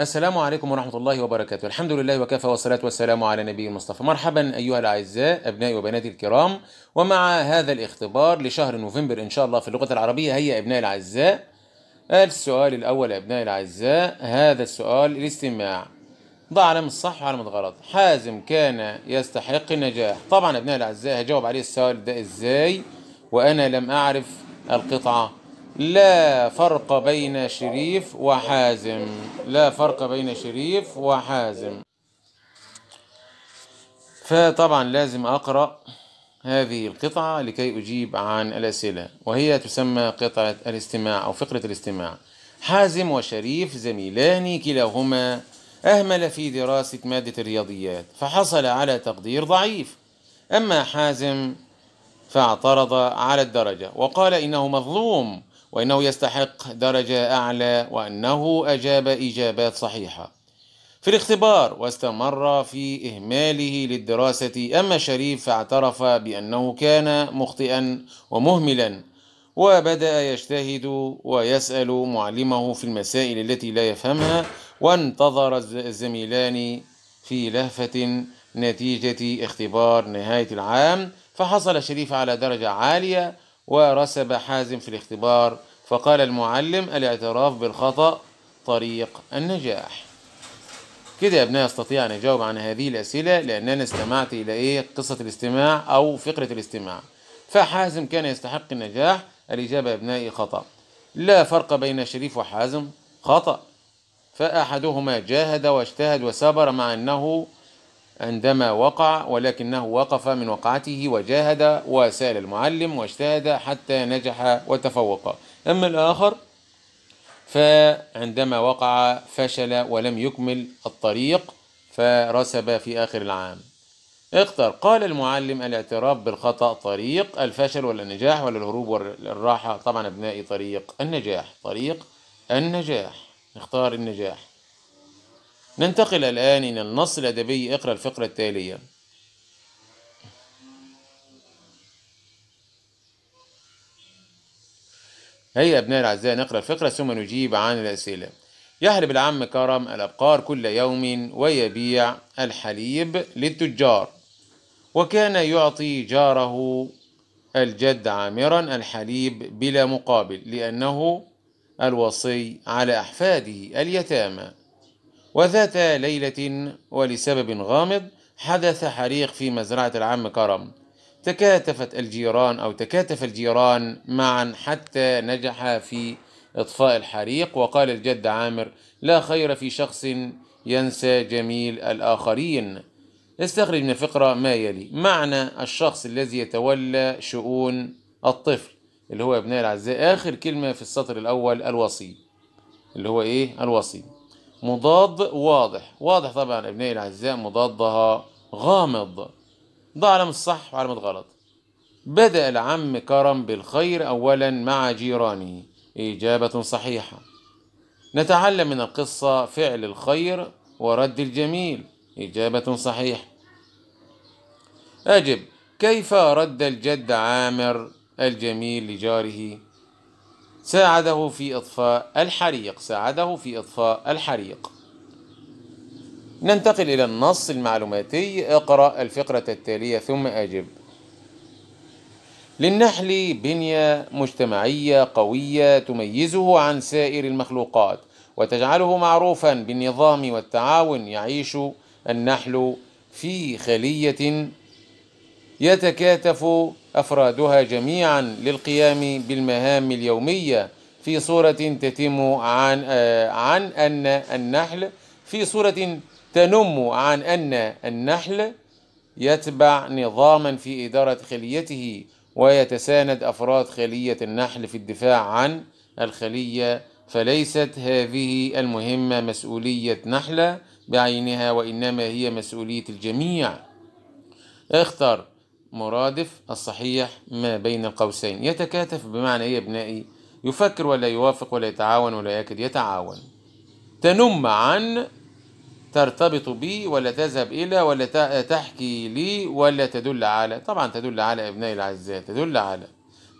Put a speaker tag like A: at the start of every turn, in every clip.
A: السلام عليكم ورحمة الله وبركاته الحمد لله وكفى والصلاة والسلام على نبي المصطفى مرحبا أيها الأعزاء أبنائي وبناتي الكرام ومع هذا الاختبار لشهر نوفمبر إن شاء الله في اللغة العربية هيا أبنائي الأعزاء السؤال الأول أبنائي الأعزاء هذا السؤال الاستماع ضع علامة الصح وعلامة الغلط حازم كان يستحق النجاح طبعا أبنائي الأعزاء هجاوب عليه السؤال ده إزاي وأنا لم أعرف القطعة لا فرق بين شريف وحازم لا فرق بين شريف وحازم فطبعا لازم أقرأ هذه القطعة لكي أجيب عن الأسئلة وهي تسمى قطعة الاستماع أو فقرة الاستماع حازم وشريف زميلان كلاهما أهمل في دراسة مادة الرياضيات فحصل على تقدير ضعيف أما حازم فاعترض على الدرجة وقال إنه مظلوم وانه يستحق درجه اعلى وانه اجاب اجابات صحيحه في الاختبار واستمر في اهماله للدراسه اما شريف فاعترف بانه كان مخطئا ومهملا وبدا يجتهد ويسال معلمه في المسائل التي لا يفهمها وانتظر الزميلان في لهفه نتيجه اختبار نهايه العام فحصل شريف على درجه عاليه ورسب حازم في الاختبار فقال المعلم الاعتراف بالخطأ طريق النجاح كده يا ابناء استطيع ان اجاوب عن هذه الاسئله لان انا استمعت الى ايه قصه الاستماع او فكره الاستماع فحازم كان يستحق النجاح الاجابه يا ابنائي خطا لا فرق بين شريف وحازم خطا فاحدهما جاهد واجتهد وصبر مع انه عندما وقع ولكنه وقف من وقعته وجاهد وسال المعلم واجتهد حتى نجح وتفوق أما الآخر فعندما وقع فشل ولم يكمل الطريق فرسب في آخر العام اختر قال المعلم الاعتراف بالخطأ طريق الفشل ولا النجاح ولا الهروب والراحة طبعا أبنائي طريق النجاح طريق النجاح نختار النجاح ننتقل الآن إلى النص الأدبي اقرأ الفقرة التالية هيا أبناء الأعزاء نقرأ الفقرة ثم نجيب عن الأسئلة يحلب العم كرم الأبقار كل يوم ويبيع الحليب للتجار وكان يعطي جاره الجد عامرا الحليب بلا مقابل لأنه الوصي على أحفاده اليتامى وذات ليلة ولسبب غامض حدث حريق في مزرعة العم كرم تكاتفت الجيران أو تكاتف الجيران معا حتى نجح في إطفاء الحريق وقال الجد عامر لا خير في شخص ينسى جميل الآخرين استخرج من الفقرة ما يلي معنى الشخص الذي يتولى شؤون الطفل اللي هو ابناء الأعزاء آخر كلمة في السطر الأول الوصي اللي هو إيه الوصي مضاد واضح واضح طبعا أبنائي الأعزاء مضادها غامض ضع علامة الصح وعلامة غلط بدأ العم كرم بالخير أولا مع جيرانه إجابة صحيحة نتعلم من القصة فعل الخير ورد الجميل إجابة صحيحة أجب كيف رد الجد عامر الجميل لجاره ساعده في إطفاء الحريق ساعده في إطفاء الحريق ننتقل إلى النص المعلوماتي اقرأ الفقرة التالية ثم أجب للنحل بنية مجتمعية قوية تميزه عن سائر المخلوقات وتجعله معروفا بالنظام والتعاون يعيش النحل في خلية يتكاتف أفرادها جميعا للقيام بالمهام اليومية في صورة تتم عن عن أن النحل في صورة تنم عن أن النحل يتبع نظاما في إدارة خليته ويتساند أفراد خلية النحل في الدفاع عن الخلية فليست هذه المهمة مسؤولية نحلة بعينها وإنما هي مسؤولية الجميع اختر مرادف الصحيح ما بين القوسين يتكاتف بمعنى ايه يا ابنائي يفكر ولا يوافق ولا يتعاون ولا يكد يتعاون تنم عن ترتبط بي ولا تذهب إلى ولا تحكي لي ولا تدل على طبعا تدل على ابنائي الأعزاء تدل على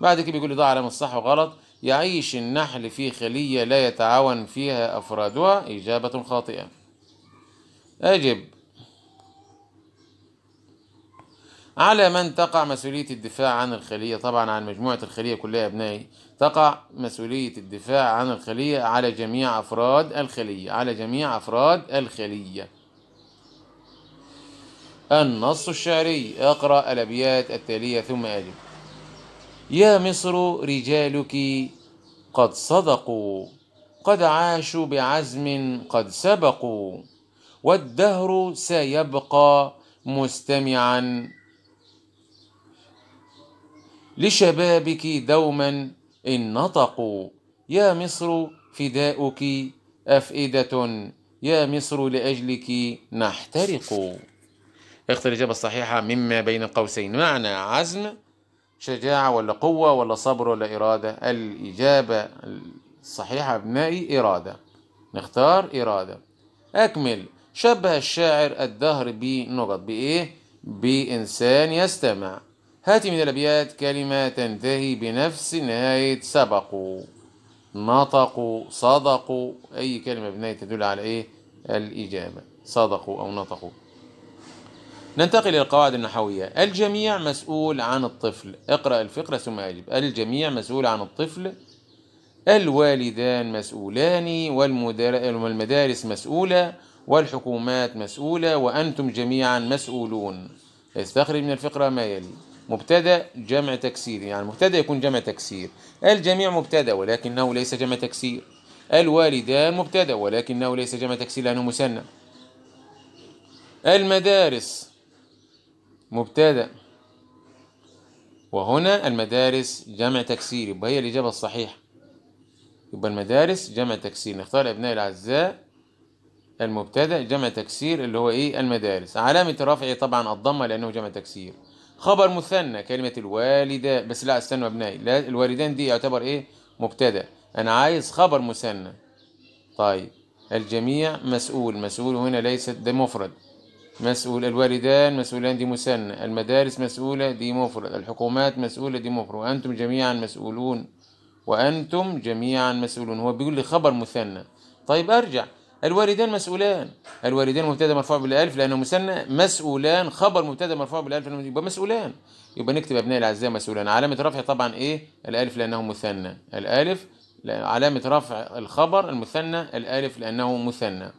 A: بعد كده بيقول ضاع علامة الصح وغلط يعيش النحل في خلية لا يتعاون فيها أفرادها إجابة خاطئة أجب على من تقع مسؤولية الدفاع عن الخلية طبعا عن مجموعة الخلية كلها يا أبنائي تقع مسؤولية الدفاع عن الخلية على جميع أفراد الخلية على جميع أفراد الخلية النص الشعري اقرأ الأبيات التالية ثم أجب يا مصر رجالك قد صدقوا قد عاشوا بعزم قد سبقوا والدهر سيبقى مستمعا لشبابك دوما إن نطقوا يا مصر فداؤك أفئدة يا مصر لأجلك نحترق اختر الإجابة الصحيحة مما بين قوسين معنى عزم شجاعة ولا قوة ولا صبر ولا إرادة الإجابة الصحيحة أبنائي إرادة نختار إرادة أكمل شبه الشاعر الدهر بنقط بإيه؟ بإنسان يستمع هات من الأبيات كلمة تنتهي بنفس نهاية سبقوا نطقوا صدقوا أي كلمة بنهاية تدل على إيه الإجابة صدقوا أو نطقوا ننتقل إلى القواعد النحوية الجميع مسؤول عن الطفل اقرأ الفقرة ثم أجب الجميع مسؤول عن الطفل الوالدان مسؤولان والمدارس مسؤولة والحكومات مسؤولة وأنتم جميعا مسؤولون استخرج من الفقرة ما يلي مبتدا جمع تكسير يعني مبتدا يكون جمع تكسير الجميع مبتدا ولكنه ليس جمع تكسير الوالدان مبتدا ولكنه ليس جمع تكسير لانه مثنى المدارس مبتدا وهنا المدارس جمع تكسير يبقى هي الاجابه الصحيحه يبقى المدارس جمع تكسير نختار ابناء الاعزاء المبتدا جمع تكسير اللي هو ايه المدارس علامه رفعه طبعا الضمه لانه جمع تكسير خبر مثنى كلمة الوالدة بس لا استنوا أبنائي لا الوالدان دي يعتبر إيه مبتدأ أنا عايز خبر مثنى طيب الجميع مسؤول مسؤول هنا ليست ده مفرد مسؤول الوالدان مسؤولان دي مثنى المدارس مسؤولة دي مفرد الحكومات مسؤولة دي مفرد وأنتم جميعا مسؤولون وأنتم جميعا مسؤولون هو بيقول لي خبر مثنى طيب أرجع الوالدان مسؤولان الوالدان مبتدا مرفوع بالالف لانه مثنى مسؤولان خبر مبتدا مرفوع بالالف لانه يبقى مسؤولان يبقى نكتب ابناء الاعزاء مسؤولان علامه رفع طبعا ايه الالف لانه مثنى الالف علامه رفع الخبر المثنى الالف لانه مثنى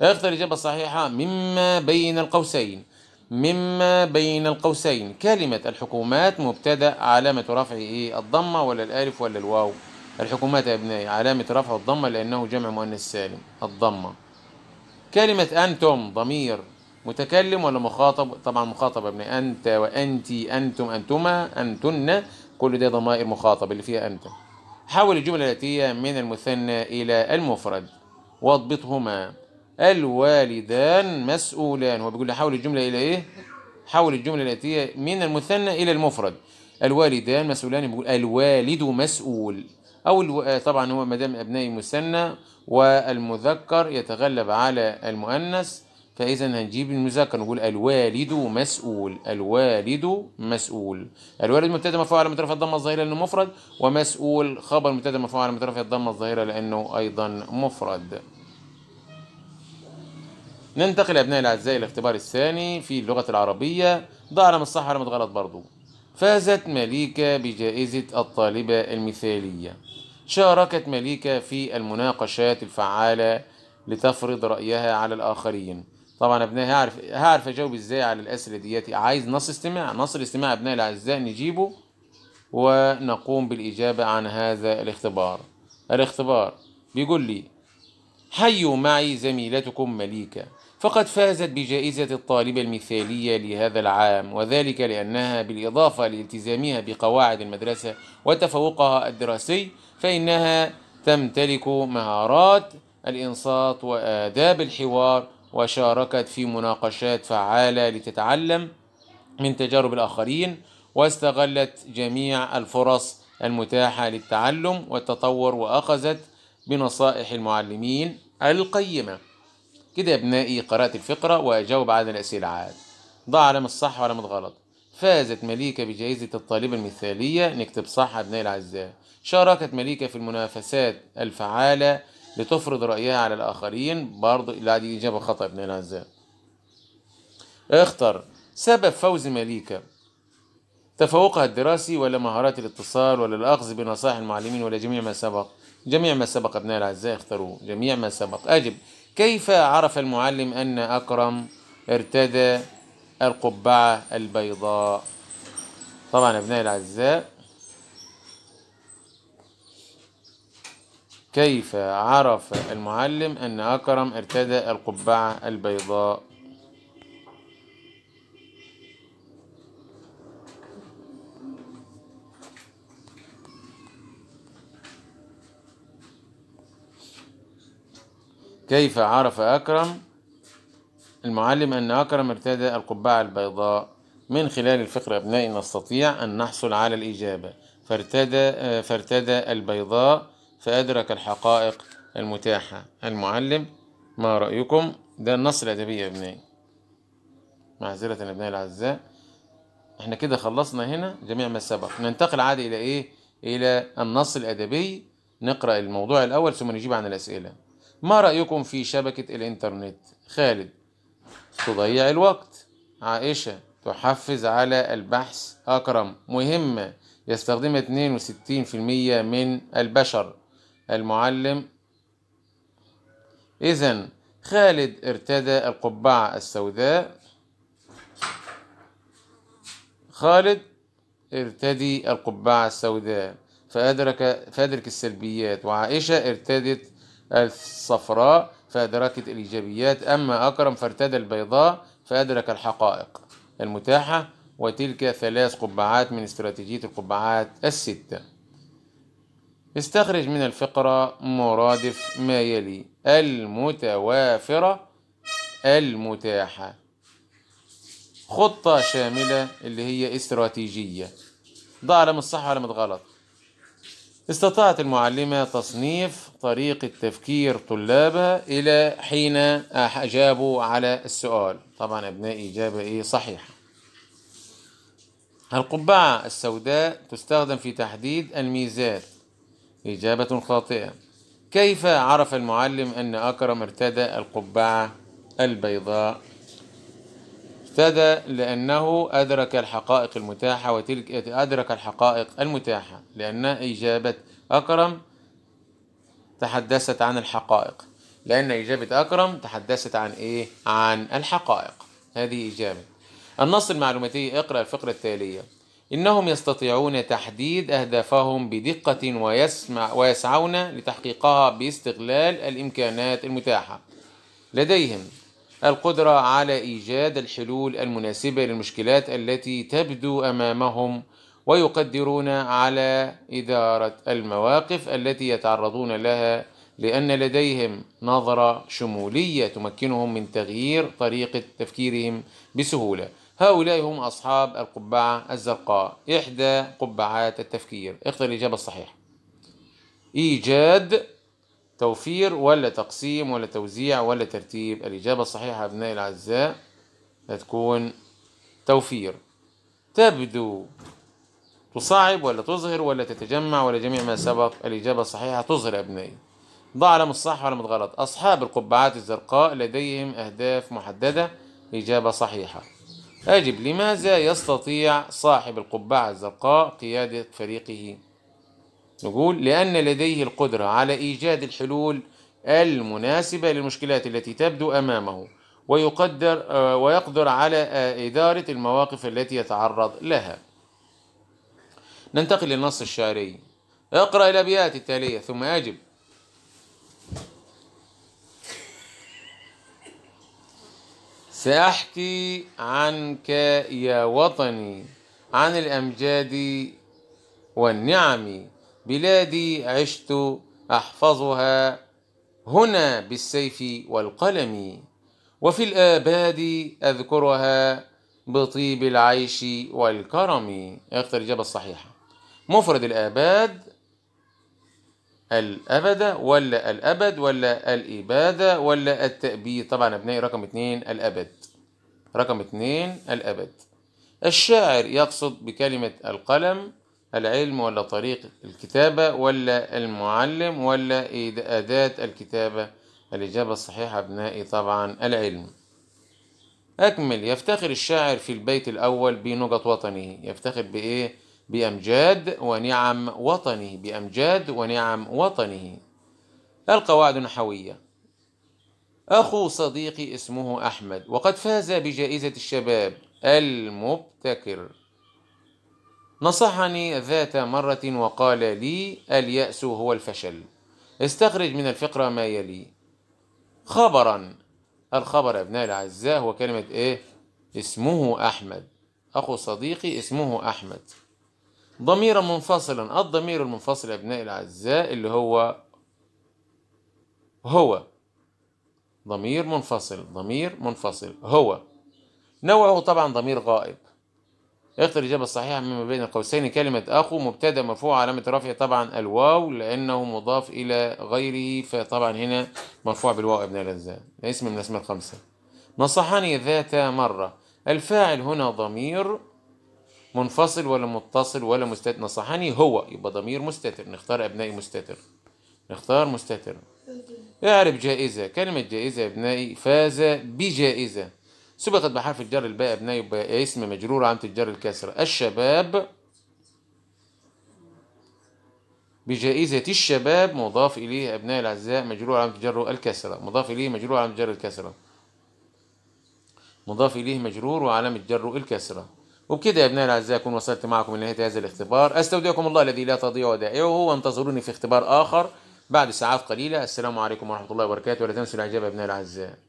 A: اختر الاجابه الصحيحه مما بين القوسين مما بين القوسين كلمه الحكومات مبتدا علامه رفعه ايه الضمه ولا الالف ولا الواو الحكومات يا أبنائي علامة رفع الضمة لأنه جمع مؤنث سالم الضمة كلمة أنتم ضمير متكلم ولا مخاطب طبعا مخاطب يا أنت وأنتي أنتم أنتما أنتن كل ده ضمائر مخاطب اللي فيها أنت حول الجملة الآتية من المثنى إلى المفرد واضبطهما الوالدان مسؤولان هو بيقول حول الجملة إلى إيه؟ حول الجملة الآتية من المثنى إلى المفرد الوالدان مسؤولان بيقول الوالد مسؤول أو آه، طبعا هو ما دام ابنائي مثنى والمذكر يتغلب على المؤنث فإذا هنجيب المذكر نقول الوالد مسؤول الوالد مسؤول الوالد مبتدأ مرفوع على مترفع الضمة الظاهرة لأنه مفرد ومسؤول خبر مبتدأ مرفوع على مترفع الضمة الظاهرة لأنه أيضا مفرد ننتقل أبنائي الأعزاء الاختبار الثاني في اللغة العربية ده على الصح على غلط برضو فازت مليكة بجائزة الطالبة المثالية شاركت مليكة في المناقشات الفعالة لتفرض رأيها على الآخرين طبعا ابنائي هعرف هعرف اجاوب ازاي على الاسئله دياتي عايز نص استماع نص الاستماع ابنائي الاعزاء نجيبه ونقوم بالاجابه عن هذا الاختبار الاختبار بيقول لي حيوا معي زميلتكم مليكه فقد فازت بجائزة الطالبة المثالية لهذا العام وذلك لأنها بالإضافة لالتزامها بقواعد المدرسة وتفوقها الدراسي فإنها تمتلك مهارات الإنصات وآداب الحوار وشاركت في مناقشات فعالة لتتعلم من تجارب الآخرين واستغلت جميع الفرص المتاحة للتعلم والتطور وأخذت بنصائح المعلمين القيمة كده يا ابنائي قرأت الفقرة وأجاوب على الأسئلة عاد ضع علامة الصح وعلامة غلط فازت مليكة بجائزة الطالبة المثالية نكتب صح أبنائي الأعزاء شاركت مليكة في المنافسات الفعالة لتفرض رأيها على الآخرين برضه لا دي إجابة خطأ أبنائي الأعزاء اختر سبب فوز مليكة تفوقها الدراسي ولا مهارات الاتصال ولا الأخذ بنصائح المعلمين ولا جميع ما سبق جميع ما سبق أبنائي الأعزاء اختاروه جميع ما سبق أجب كيف عرف المعلم أن أكرم ارتدى القبعة البيضاء طبعا أبنائي الأعزاء كيف عرف المعلم أن أكرم ارتدى القبعة البيضاء كيف عرف أكرم المعلم أن أكرم ارتدى القبعة البيضاء من خلال الفقر أبنائي نستطيع أن نحصل على الإجابة فارتدى آه، فارتدى البيضاء فأدرك الحقائق المتاحة المعلم ما رأيكم ده النص الأدبي يا أبنائي معذرة أبنائي الأعزاء احنا كده خلصنا هنا جميع ما سبق ننتقل عادي إلى إيه؟ إلى النص الأدبي نقرأ الموضوع الأول ثم نجيب عن الأسئلة ما رأيكم في شبكة الإنترنت؟ خالد تضيع الوقت عائشة تحفز على البحث أكرم مهمة يستخدمها 62% من البشر المعلم إذا خالد ارتدى القبعة السوداء خالد ارتدي القبعة السوداء فأدرك فأدرك السلبيات وعائشة ارتدت الصفراء فأدركت الإيجابيات أما أكرم فارتدى البيضاء فأدرك الحقائق المتاحة وتلك ثلاث قبعات من استراتيجية القبعات الستة استخرج من الفقرة مرادف ما يلي المتوافرة المتاحة خطة شاملة اللي هي استراتيجية ضع علامة صح وعلامة غلط استطاعت المعلمة تصنيف طريقة تفكير طلابها إلى حين أجابوا على السؤال طبعا أبناء إجابة إيه صحيحة القبعة السوداء تستخدم في تحديد الميزات إجابة خاطئة كيف عرف المعلم أن أكرم ارتدى القبعة البيضاء اهتدى لأنه أدرك الحقائق المتاحة وتلك أدرك الحقائق المتاحة لأن إجابة أكرم تحدثت عن الحقائق لأن إجابة أكرم تحدثت عن إيه؟ عن الحقائق هذه إجابة النص المعلوماتي اقرأ الفقرة التالية إنهم يستطيعون تحديد أهدافهم بدقة ويسمع ويسعون لتحقيقها باستغلال الإمكانات المتاحة لديهم القدرة على إيجاد الحلول المناسبة للمشكلات التي تبدو أمامهم ويقدرون على إدارة المواقف التي يتعرضون لها لأن لديهم نظرة شمولية تمكنهم من تغيير طريقة تفكيرهم بسهولة هؤلاء هم أصحاب القبعة الزرقاء إحدى قبعات التفكير اختر الإجابة الصحيحة إيجاد توفير ولا تقسيم ولا توزيع ولا ترتيب الإجابة الصحيحة أبنائي الأعزاء تكون توفير تبدو تصعب ولا تظهر ولا تتجمع ولا جميع ما سبق الإجابة الصحيحة تظهر أبنائي ضع علامة الصح وعلم غلط أصحاب القبعات الزرقاء لديهم أهداف محددة إجابة صحيحة أجب لماذا يستطيع صاحب القبعة الزرقاء قيادة فريقه نقول لأن لديه القدرة على إيجاد الحلول المناسبة للمشكلات التي تبدو أمامه ويقدر آه، ويقدر على آه، إدارة المواقف التي يتعرض لها ننتقل للنص الشعري اقرأ الأبيات التالية ثم أجب سأحكي عنك يا وطني عن الأمجاد والنعم بلادي عشت احفظها هنا بالسيف والقلم وفي الاباد اذكرها بطيب العيش والكرم اختر الاجابه الصحيحه مفرد الاباد الأبد ولا الأبد ولا الإبادة ولا التأبيد طبعا أبنائي رقم اثنين الأبد رقم اثنين الأبد الشاعر يقصد بكلمة القلم العلم ولا طريق الكتابة ولا المعلم ولا أداة الكتابة الإجابة الصحيحة أبنائي طبعا العلم أكمل يفتخر الشاعر في البيت الأول بنقط وطنه يفتخر بإيه؟ بأمجاد ونعم وطنه بأمجاد ونعم وطنه القواعد النحوية أخو صديقي اسمه أحمد وقد فاز بجائزة الشباب المبتكر نصحني ذات مرة وقال لي اليأس هو الفشل استخرج من الفقرة ما يلي خبرا الخبر أبناء الأعزاء هو كلمة إيه اسمه أحمد أخو صديقي اسمه أحمد ضميرا منفصلا الضمير المنفصل أبناء الأعزاء اللي هو هو ضمير منفصل ضمير منفصل هو نوعه طبعا ضمير غائب اختر الإجابة الصحيحة مما بين القوسين كلمة أخو مبتدأ مرفوع علامة رفع طبعا الواو لأنه مضاف إلى غيره فطبعا هنا مرفوع بالواو ابن الأنزال اسم من الأسماء الخمسة نصحني ذات مرة الفاعل هنا ضمير منفصل ولا متصل ولا مستتر نصحني هو يبقى ضمير مستتر نختار أبنائي مستتر نختار مستتر اعرف جائزة كلمة جائزة يا ابنائي فاز بجائزة سبقت بحرف الجر الباء ابناء اسم مجرور عامة الجر الكسرة الشباب بجائزة الشباب مضاف إليه أبناء الأعزاء مجرور علامة الجر الكسرة مضاف إليه مجرور علامة الجر الكسرة مضاف إليه مجرور وعلامة جر الكسرة وبكده يا أبناء الأعزاء أكون وصلت معكم لنهاية هذا الاختبار أستودعكم الله الذي لا تضيع ودائعه وانتظروني في اختبار آخر بعد ساعات قليلة السلام عليكم ورحمة الله وبركاته ولا تنسوا الإعجاب يا أبناء الأعزاء